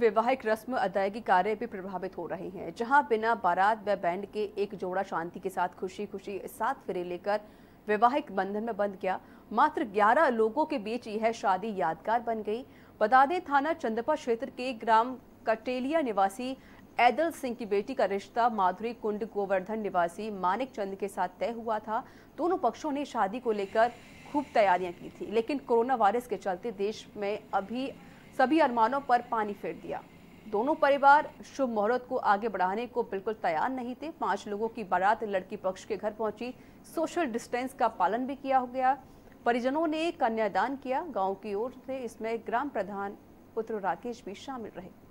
वैवाहिक रस्म अदायगी कार्य भी प्रभावित हो रहे हैं जहां बिना बारात व बैंड के एक जोड़ा शांति के साथ खुशी खुशी साथ फेरे लेकर वैवाहिक बंधन में बंध गया मात्र 11 लोगों के बीच यह शादी यादगार बन गई बता दें थाना चंदपा क्षेत्र के ग्राम कटेलिया निवासी ऐदल सिंह की बेटी का रिश्ता माधुरी कुंड गोवर्धन निवासी मानिक चंद के साथ तय हुआ था दोनों पक्षों ने शादी को लेकर खूब तैयारियां की थी लेकिन कोरोना वायरस के चलते देश में अभी सभी अरमानों पर पानी फेर दिया दोनों परिवार शुभ मुहूर्त को आगे बढ़ाने को बिल्कुल तैयार नहीं थे पांच लोगों की बारात लड़की पक्ष के घर पहुंची सोशल डिस्टेंस का पालन भी किया हो गया परिजनों ने कन्यादान किया गांव की ओर से इसमें ग्राम प्रधान पुत्र राकेश भी शामिल रहे